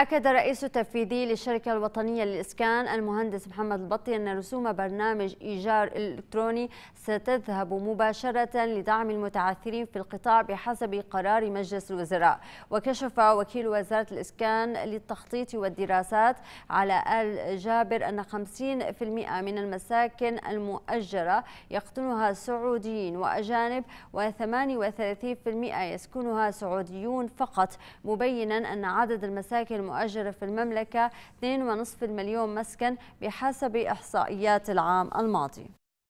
أكد الرئيس التنفيذي للشركة الوطنية للإسكان المهندس محمد البطي أن رسوم برنامج إيجار إلكتروني ستذهب مباشرة لدعم المتعثرين في القطاع بحسب قرار مجلس الوزراء وكشف وكيل وزارة الإسكان للتخطيط والدراسات على آل جابر أن 50% من المساكن المؤجرة يقطنها سعوديين وأجانب و38% يسكنها سعوديون فقط مبينا أن عدد المساكن مؤجرة في المملكة 2.5 مليون مسكن بحسب إحصائيات العام الماضي